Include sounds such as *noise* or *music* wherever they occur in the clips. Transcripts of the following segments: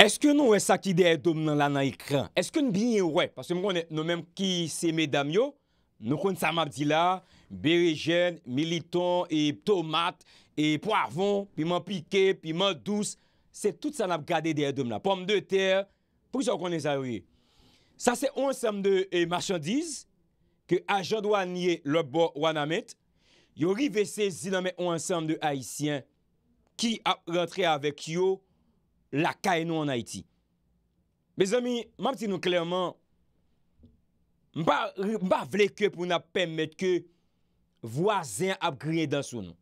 Eske nou wè sakide e dom nan la nan ekran? Eske nou binye wè? Pase mwen konen nou menm ki seme dam yo, nou konen sa map di la, berejen, militon, e tomat, e poarvon, pimen pike, pimen douz, se tout sa nap gade de e dom la. Pom de ter, poujou konen sa wè. Sa se ou ansem de e, marchandiz, ke a jadwa nye lopbo wanamet, yo rive se ziname ou ansem de haisyen, ki ap rentre avèk yo lakay nou an Haiti. Bez ami, mam ti nou klerman, mba vle ke pou nou apem met ke vwazen ap griye dansou nou.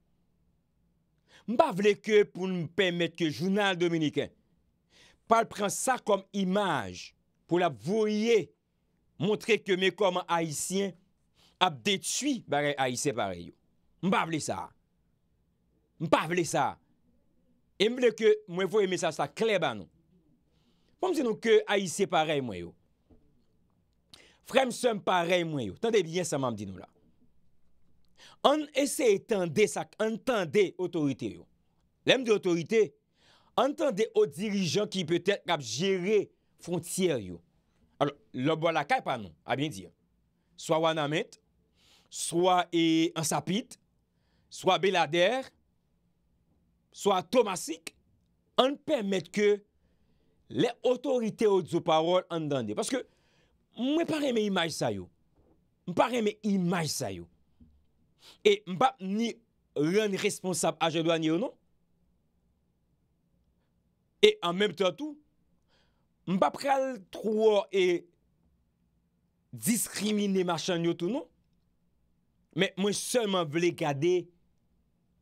Mba vle ke pou nou apem met ke jounal dominiken. Pal pren sa kom imaj pou la vwoye montre ke me kom an Haitien ap detui bare Haitien pare yo. Mba vle sa. Mba vle sa. Emble ke mwen vo eme sa sa kleb anon. Pon mwen se nou ke ayise parey mwen yo. Frem sem parey mwen yo. Tande bine seman mwen di nou la. An ese etande sak, entande otorite yo. Lem de otorite, entande o dirijan ki peutel kap jere fonciyer yo. Alor, lop wala kaip anon, a bin dir. Soa wan amet, soa e ansapit, soa belader, Swa tomasik, an permette ke le otorite ou dzo parol an dande. Paske mwen parem e imaj sa yo. Mwen parem e imaj sa yo. E mbap ni ren responsab aje dwan yo nou. E an menm tato, mbap kal truwa e diskrimine machan yo tou nou. Men mwen selman vle gade...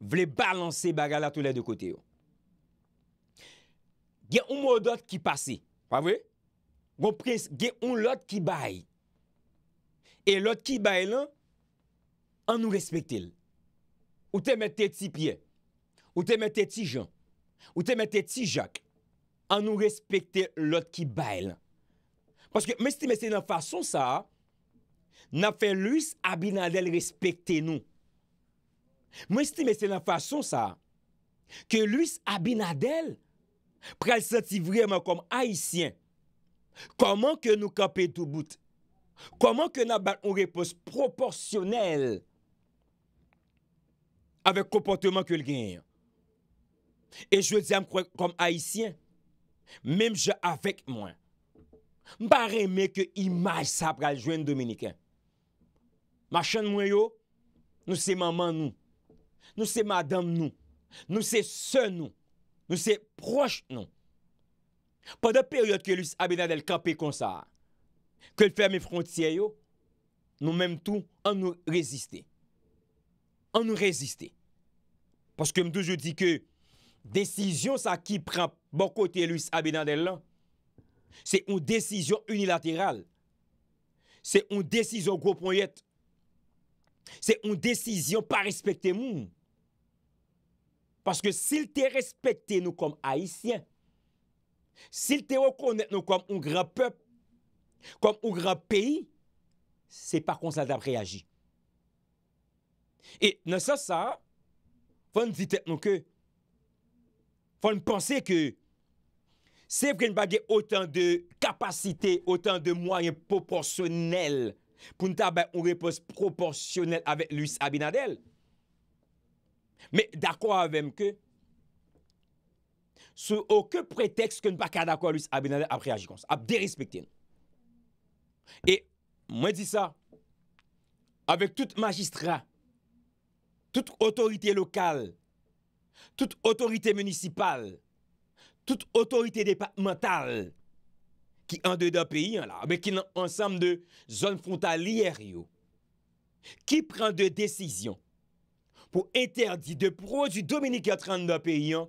Vle balanse baga la tou la de kote yo. Ge un modot ki pase. Pwa vwe? Gon pres ge un lot ki bay. E lot ki bay lan, an nou respekte il. Ou te mette ti pie. Ou te mette ti jan. Ou te mette ti jak. An nou respekte lot ki bay lan. Paske meste meste nan fason sa, nan fe lus abinadel respekte nou. Mwen stime se nan fason sa Ke luis abina del Pre al senti vreman kom aisyen Koman ke nou kapet ou bout Koman ke nan bat Ou repos proporsyonel Awek kompote man ke lgen E jwet zyam kwen kom aisyen Mem jwe avek mwen Mpa reme ke imaj sa Pre al jwen dominiken Machan mwen yo Nou se maman nou Nous c'est madame nous. Nous c'est nous. Nous c'est proches nous. Pendant la période que Luis Abinadel campait comme ça, que le ferme frontières, nous même tout, on nous résister. On nous résister. Parce que je dis que décision ça qui prend bon côté Luis Abinadel c'est une décision unilatérale. C'est une décision gros C'est une décision pas respecter nous. Paske sil te respekte nou kom aisyen, sil te wakonet nou kom ou gran pep, kom ou gran peyi, se pa kon sa da preagi. E nan sa sa, fon ditet nou ke, fon pense ke, se fwen bagye otan de kapasite, otan de mwayen poporsyonel, pou nta bè ou repos proporsyonel avek luis abinadel, Mè da kwa avèm ke sou auke pretext ke n pa kwa da kwa luis ap reajikons ap derespektin E mwen di sa avèk tout magistra tout otorite lokal tout otorite munisipal tout otorite departemental ki an de da peyi mè ki nan ansam de zon fonta lyer yo ki pran de desisyon pou interdi de pro du Dominik yatran nan pe yon,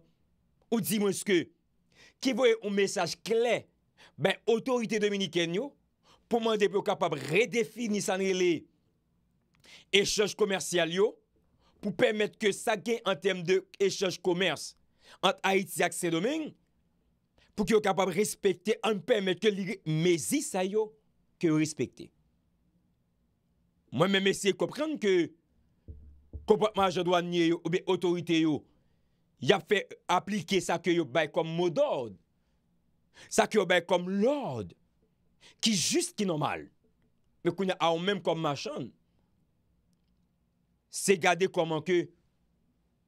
ou di mweske, ki voye ou mesaj kle, ben, otorite Dominiken yo, pou mwende pou kapab redefinis anele eschej komersyal yo, pou pwemet ke sage en tem de eschej komers an Aiti aksedomen, pou ki yo kapab respekte an pwemet ke li mezi sayo ke yo respekte. Mwen mwen mwese koprende ke kompotman jadwa nye yo, oube otorite yo, ya fe aplike sa ke yo bay kom mod orde, sa ke yo bay kom lorde, ki jist ki normal, me koune a oumèm kom machan, se gade koman ke,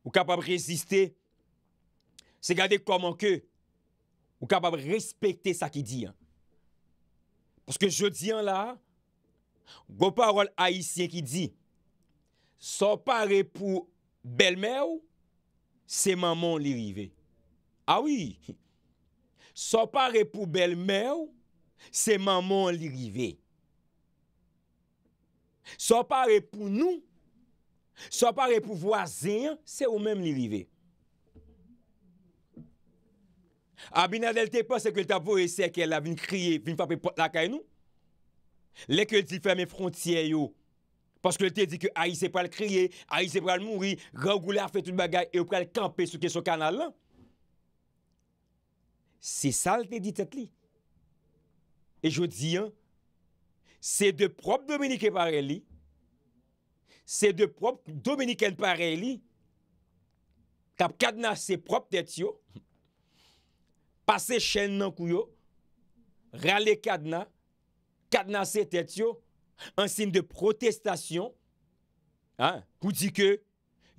ou kapab reziste, se gade koman ke, ou kapab respekte sa ki diyan, pwoske jodiyan la, gwo parol aisyen ki di, Sopare pou bel mèw, se maman li rive. Awi. Ah sopare pou bel mèw, se maman li rive. Sopare pou nou, sopare pou wazen, se ou mèm li rive. A binadel te pa se kwen tapo e se ke la vin kriye, vin papi pot la kay nou. Lè kwen di fèm e frontiyè yo, Paske lè te di ki a yi se pral kriye, a yi se pral mouri, gen ou goulè a fè tout bagay, e ou pral kampe souke sou kanal lan. Se sal te di tet li. E jwè di an, se de prop dominike pare li, se de prop dominiken pare li, kap kadna se prop tet yo, pase chen nan kouyo, rale kadna, kadna se tet yo, an sin de protestasyon, pou di ke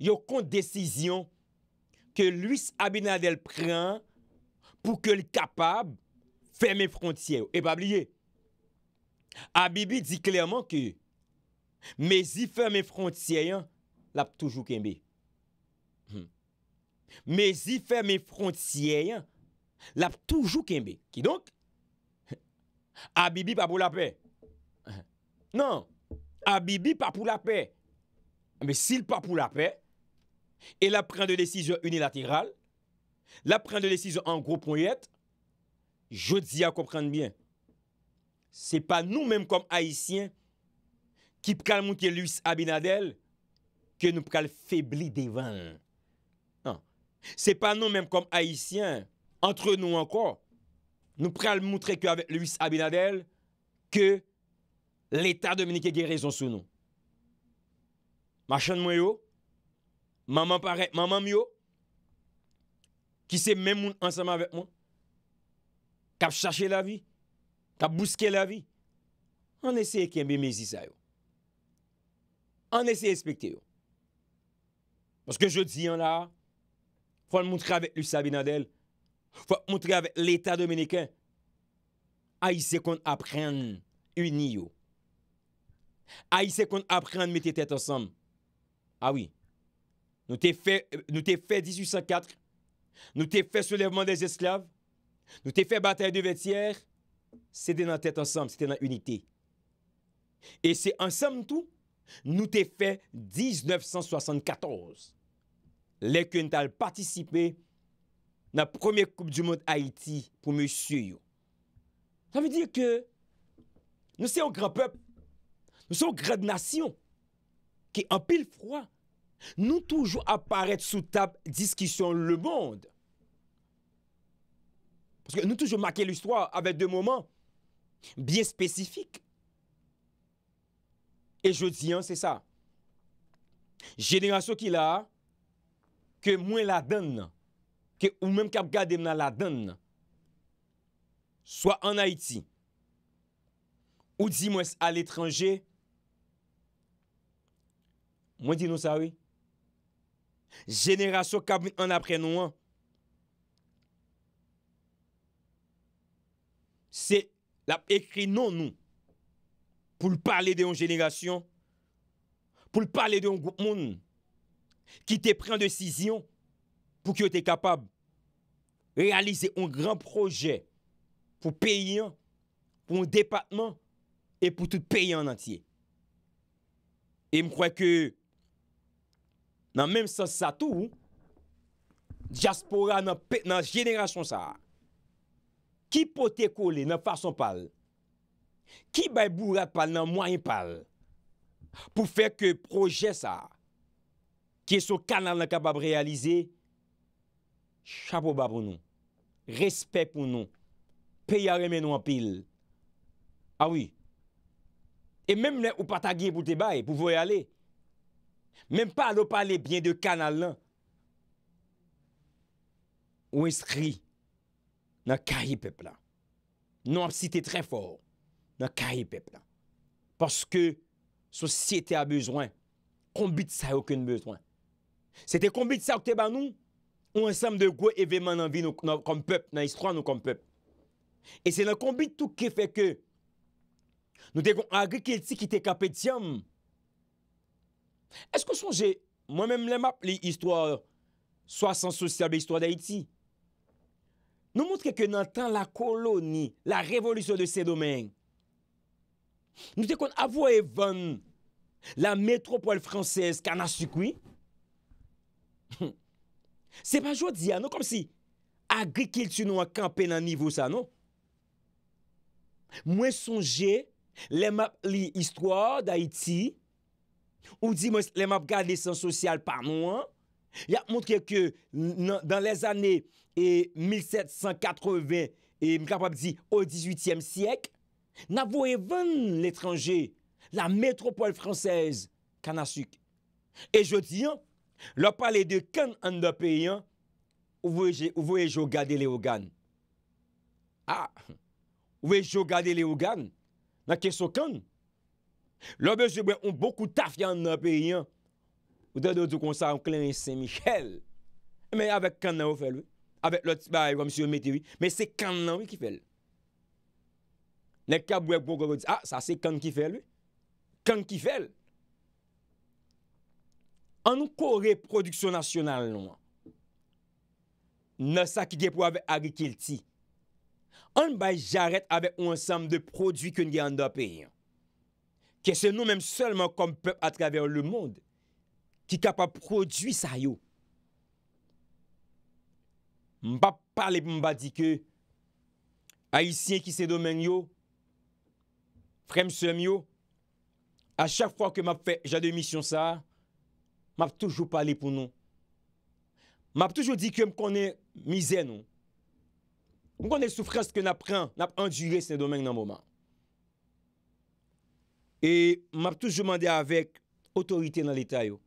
yo kont desisyon ke luis Abinadel pran pou ke li kapab fèmè frontiyen. E pa bliye. Abibi di klerman ki mezi fèmè frontiyen lap toujou kenbi. Hmm. Mezi fèmè frontiyen lap toujou kenbi. Ki donk? *laughs* Abibi pa pou lapey. Nan, Abibi pa pou la pe. Mwen sil pa pou la pe, e la pren de desizo unilateral, la pren de desizo an gro pou yet, je di a komprende byen. Se pa nou menm kom Aisyen, ki pral moutre luis Abinadel, ke nou pral febli devan. Nan, se pa nou menm kom Aisyen, entre nou anko, nou pral moutre luis Abinadel, ke nou, l'Etat Dominikè gen rezon sou nou. Machan mwen yo, maman parek, maman myo, ki se men moun ansama vek moun, kap chache la vi, kap bouske la vi, an eseye kenbe mezi sayo. An eseye espekte yo. An seke je diyan la, fwa moun travek l'Ussabinadel, fwa moun travek l'Etat Dominikè, a yi se kon apren uniyo. Ayise kon apren an mette tete ansanm Awi Nou te fe 1804 Nou te fe solevman des esklav Nou te fe batay de vetier Sede nan tete ansanm Sede nan unité E se ansanm tou Nou te fe 1974 Lèkoun tal Patisipe Na premier koup du moun Aiti pou mè sye yo Ta ve dire ke Nou se yon gran pep Nous sommes grande nation qui en pile froid. Nous toujours apparaître sous table discussion le monde. Parce que nous toujours marquer l'histoire avec des moments bien spécifiques. Et je dis, hein, c'est ça. Génération qui a que moins la donne, que ou même a regardé la donne, soit en Haïti, ou dis-moi à l'étranger, Mwen di nou sawe, jenerasyon kabin an apren nou an, se la ekri nou nou, pou l'parle de yon jenerasyon, pou l'parle de yon moun, ki te pren desizyon, pou ki yo te kapab, realize yon gran proje, pou peyen, pou yon depatman, e pou tout peyen an antye. E m kwa ke, Nan menm sa sa tou, diaspora nan jenerasyon sa, ki pote kole nan fason pal, ki bay bourad pal nan mwayen pal, pou fe ke proje sa, ki sou kanal nan kapab realize, chapo ba pou nou, respet pou nou, peyare men nou an pil. Awi, ah e menm le ou patage pou te bay, pou voyale. menm pa lo pa le bjen de kanal lan, ou eskri nan kayi pepla. Nou ap site tre for, nan kayi pepla. Paske sosyete a bezwen, konbit sa yo kwen bezwen. Se te konbit sa yo te ban nou, ou ansam de gwe eveman nan vi nou kom pep, nan iskwa nou kom pep. E se nan konbit tou ke feke, nou de kon agri kelti ki te kapet siyam, Esko sonje, mwen men lem ap li istwa soasan sosial bi istwa d'Haiti? Nou mwontre ke nan tan la koloni, la revolusyon de se domen, nou de kon avoye van la metropole fransese kan asikwi? *laughs* Se pa jodi an, nou kom si agrikil tu nou akampe nan nivou sa, nou? Mwen sonje, lem ap li istwa d'Haiti Ou di m ap gade lesans sosyal pa moun, ya mounke ke dan les ane 1780 e m kapap di o 18e siyek, na vou e ven l etranje la metropole fransez kanasuk. E jo di an, l ap pale de kan an da peyan, ou vou e jo gade le ogan. A, ou vou e jo gade le ogan, na keso kan? Lò be jè bwen on boku taf yon apè yon. Ou dè dò dò kon sa an klen yon Saint-Michel. Mè yon avèk kan nan wè fèl wè. Avèk lò t'ba yon komisyon mè te wè. Mè se kan nan wè ki fèl. Nè kèp wè pou gò gò gò di. A, sa se kan ki fèl wè. Kan ki fèl. An nou kore prodüksyon nasyonal nou an. Nè sa ki gè pou avè agi kilti. An bay jaret avè on sam de prodü kwen gè an apè yon. Kè se nou mèm sèlman kòm pèp a travèr lè mònd, ki kè pa prodwi sa yo. Mbap pale pou mbadi kè, a isye ki se domèn yo, frem sèm yo, a chak fwa kè mbap fè jade misyon sa, mbap toujou pale pou nou. Mbap toujou di kè mkone mizè nou. Mkone soufres kè nap pran, nap andywe se domèn nan mòman. E m ap toujou mande avek otorite nan lita yo.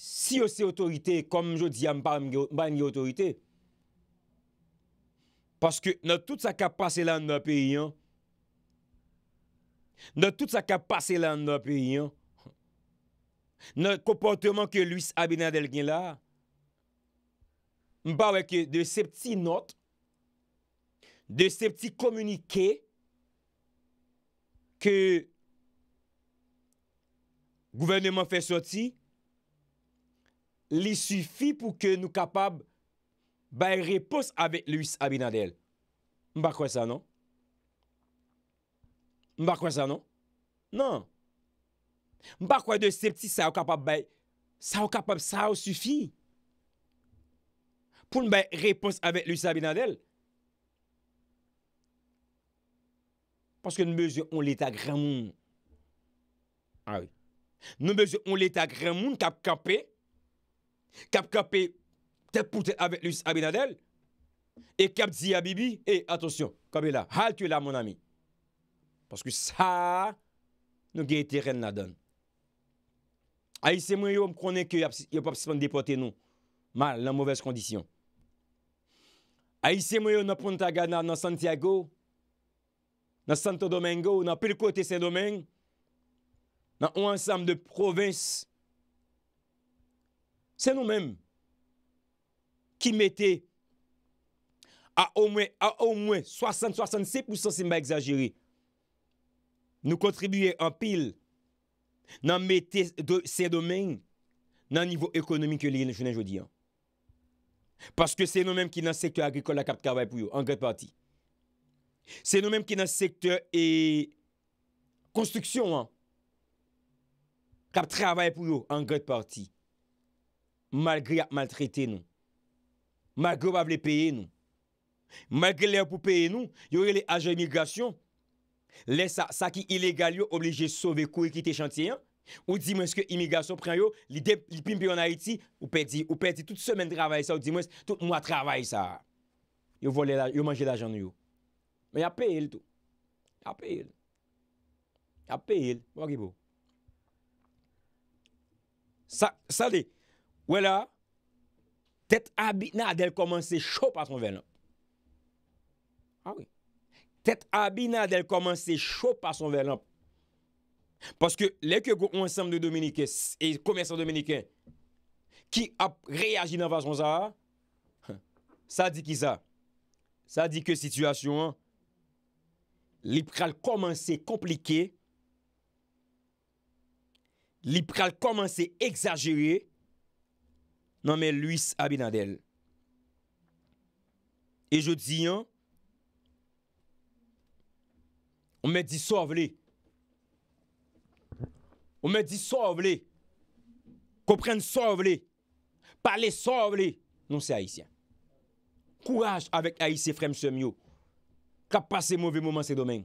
Si yo se otorite, kom m jo diyan, m ban yon otorite. Paske nan tout sa kap pase lan nan peyi yo. Nan tout sa kap pase lan nan peyi yo. Nan komponteman ke luis abina del gen la. M ba weke de se pti not, de se pti komunikey, Ke gouvernement fè soti, li sufi pou ke nou kapab bè repos avè luis abinadel. Mba kwen sa, non? Mba kwen sa, non? Non. Mba kwen de septi sa ou kapab bè, sa ou kapab, sa ou sufi. Poun bè repos avè luis abinadel. Paske nou meze ou l'etat gran moun. Ah nou meze ou l'etat gran moun, kap kapè. Kap kapè, tepoutè abe lus abe nadèl. E kap zi abe bi, e, atonsyon, kabè la. Hal tu la, moun ami. Paske sa, nou gey teren nadèl. Aise mwen yo mprone ke yo papsi pan depote nou. Mal, nan mouves kondisyon. Aise mwen yo nan Pontagana, nan Santiago... dans Santo Domingo, dans le côté Saint-Domingue, dans un ensemble de provinces. C'est nous-mêmes qui mettons à au moins, à au moins 60-66%, si je exagéré, nous contribuons en pile dans ces domaines, dans le niveau économique que nous avons aujourd'hui. Parce que c'est nous-mêmes qui, dans le secteur agricole, à cap pour en grande partie. Se nou menm ki nan sektèr e konstruksyon an, kap travay pou yo an gèd parti, malgri ap maltretè nou, malgri ap avle peye nou, malgri lè ap pou peye nou, yo wè lè ajan imigrasyon, lè sa, sa ki ilegal yo, oblige sove kou ekite chantiyan, ou di mwen se ke imigrasyon pren yo, li pimpe yon Haiti, ou pedi, ou pedi, tout semen travay sa, ou di mwen se tout mwen travay sa, yo manje l'ajan yo, Men y apel tou. Y apel. Y apel. Mwagibou. Sa de, wè la, tet abina del komanse chope a son velanp. A wè. Tet abina del komanse chope a son velanp. Paske, lèk yo kou ansem de Dominikè, e koumè san Dominikè, ki ap reagi nan fason sa, sa di ki sa. Sa di ke situasyon an, liberal komanse komplike, liberal komanse exagerye, nan men luis abinadel. E je di an, on men di sovle, on men di sovle, kompren sovle, pale sovle, nan se haisyen. Kouaj avèk haisyen frem semyo, Kap pa se mouvi mouman se domen.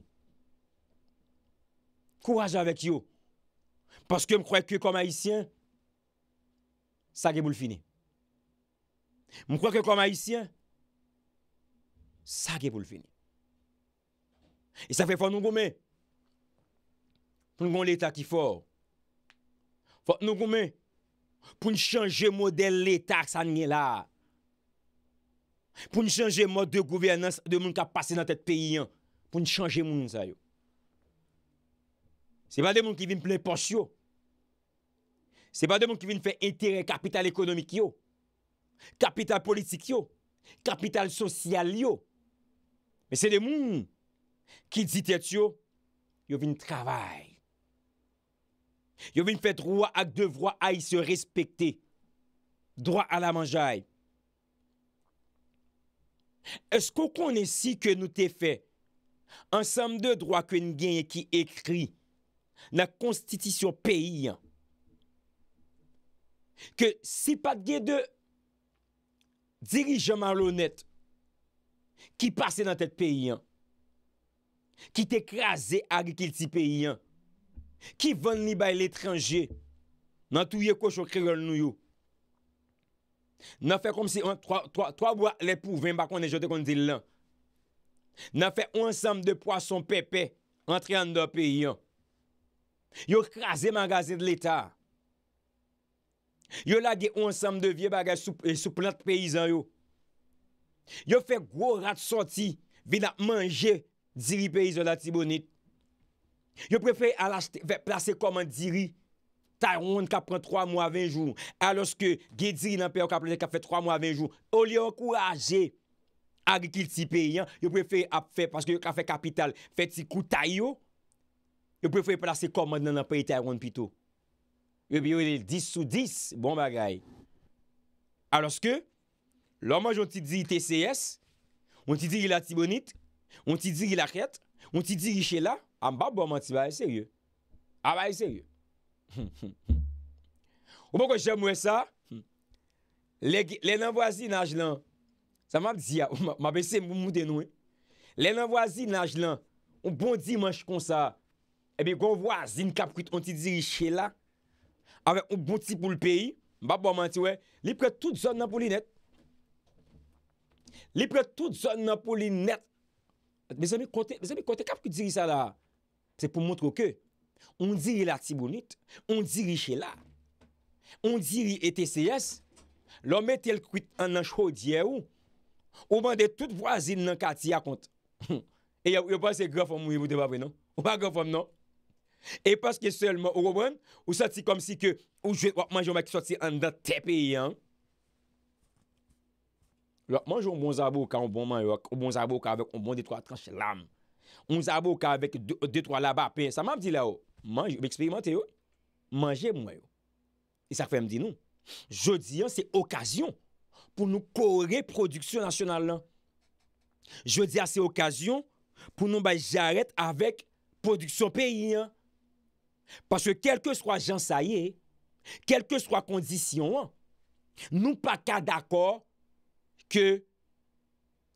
Kouaj avèk yo. Paske m kroy ke kom haisyen, sa ge boul fini. M kroy ke kom haisyen, sa ge boul fini. E sa fè fòt nou gome. Poun goun l'Etat ki fòt. Fòt nou gome. Poun chanje model l'Etat sa nye la. Fòt nou gome. pou nou chanje mode de gouvernance de moun ka pase nan tet peyi an pou nou chanje moun sa yo se ba de moun ki vin plen pors yo se ba de moun ki vin fe etere kapital ekonomik yo kapital politik yo kapital sosyal yo me se de moun ki ditet yo yo vin travay yo vin fe droua ak devroa ay se respekte droua ala manjay Esko konen si ke nou te fe, ansem de dro akwen genye ki ekri na konstitisyon peyi an, ke si pat genye de dirijaman lounet ki pase nan tet peyi an, ki te kre aze agi kil ti peyi an, ki ven li bay l etranje nan tou ye ko chokre loun nou yo, Na fe kom si an 3 wak le pou ven bako an e jote kon di lan. Na fe onsam de poason pepe an trian do pe yon. Yo krasi man gazi de l'Etat. Yo lage onsam de vie bagay sou plant pe izan yo. Yo fe gwo rat soti ve la manje diri pe izan la tibonit. Yo prefer ala vye plase kom an diri. Tay roun ka pran 3 moun 20 joun, aloske ge diri nan peyo ka pran 3 moun 20 joun, ou li yo kou aje, agi ki li si peyen, yo prefer ap fe, paske yo ka fe kapital, fe ti kou tay yo, yo prefer pala se koman nan peyo tay roun pito. Yo bi yo li 10 sou 10, bon bagay. Aloske, loman joun ti diri TCS, ou ti diri la T-bonite, ou ti diri la kret, ou ti diri che la, an ah, ba bo man ti baye seryou. A ah, baye seryou. Ou bon kon jemwe sa Le nan vwazi nan jlan Sa man di ya Ou ma bese mou mou denou Le nan vwazi nan jlan Ou bon di manj kon sa Ebe kon vwa zin kapkwit onti diri chela Awe ou bon ti pou l peyi Ba bon manti we Li pre tout zon nan pou li net Li pre tout zon nan pou li net Me zeme kote kapkwit diri sa la Se pou montre ke On diri la tibounit, on diri chela, on diri ete seyes, lò men tel kwit an nan chodye ou, non? ou man de tout vwazil nan kati akont. E yopan se grafom mwimou de wapre nan? Ou pa grafom nan? E paske selman ou oban, ou sati kom si ke, ou jwet wak man jwemek soti an dan tepe yon. Wak man jwem bon zavou ka, ou bon man wak, ou bon zavou ka avek, ou bon de 3 trans lam. mou zavou ka vek de tro la ba pe, sa ma mdi la ou, manj, m eksperimante ou, manjè mwen ou, e sa kwe mdi nou, jodi an se okasyon, pou nou kore produksyon nasyonal lan, jodi an ah, se okasyon, pou nou bay jaret avek produksyon peyi an, paswe kelke swa jan saye, kelke swa kondisyon an, nou pa ka d'akor, ke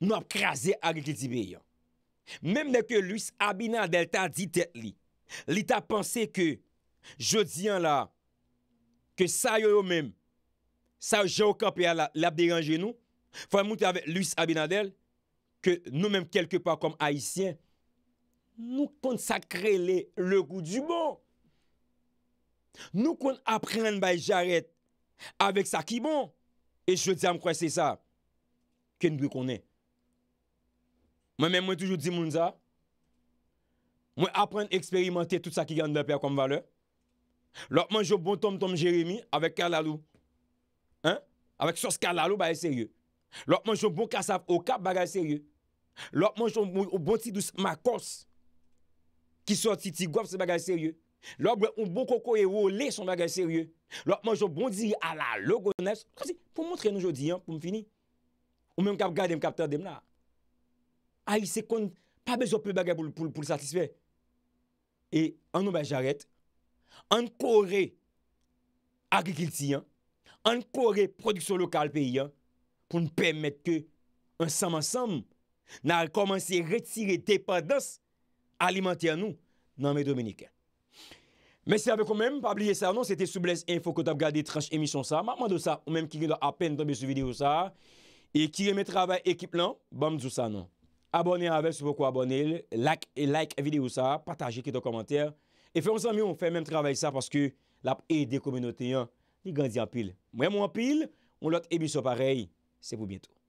nou ap kreze agi di beyi an, Mem ne ke Louis Abinadel ta ditet li, li ta panse ke jodi an la, ke sa yo yo men, sa jou kapi an la, la bderan genou, fwa moun te ave Louis Abinadel, ke nou men kelke pa kom Haitien, nou kon sakre le, le kou du bon. Nou kon aprenen bay jaret, avek sa ki bon, e jodi an mkwen se sa, ken bi konen. Mwen men mwen toujou di moun za, mwen apren eksperimante tout sa ki gande dè pèr kom vale, lòk mwen jò bon tom tom jérémi avèk kalalou, avèk sos kalalou bagay sèrye, lòk mwen jò bon kasaf okap bagay sèrye, lòk mwen jò bon bon ti dous makos ki sò ti ti gof se bagay sèrye, lòk mwen jò bon bon koko e wò bon le son bagay sèrye, lòk mwen jò bon di ala logones, pou mwontre nou jò di yon pou mw fini, ou mwen kap gade m kapte adem la. a yi se kon pa bezo pe baga pou l satisfe. E anou ba jaret, an kore agrikilti an, an kore produsyon lokal pe yi an, pou n'pemmet ke ansam ansam nan komanse retire depadans alimenti an nou nan mè Dominika. Mè se avè kon mèm, pa blije sa anon, se te soubles info kote ap gade tranche emisyon sa, maman do sa, ou mèm kire do apen dobe sou video sa, e kire mè travè ekip lan, non, bam djou sa anon. abone anvel sou pou kwa abone, like vide ou sa, pataje ki ton komantere, e fè moun san moun, fè mèm travèl sa, paske la e de kominote yon, li gan di anpil. Mwen moun anpil, ou lot emisyon parey, se pou bientou.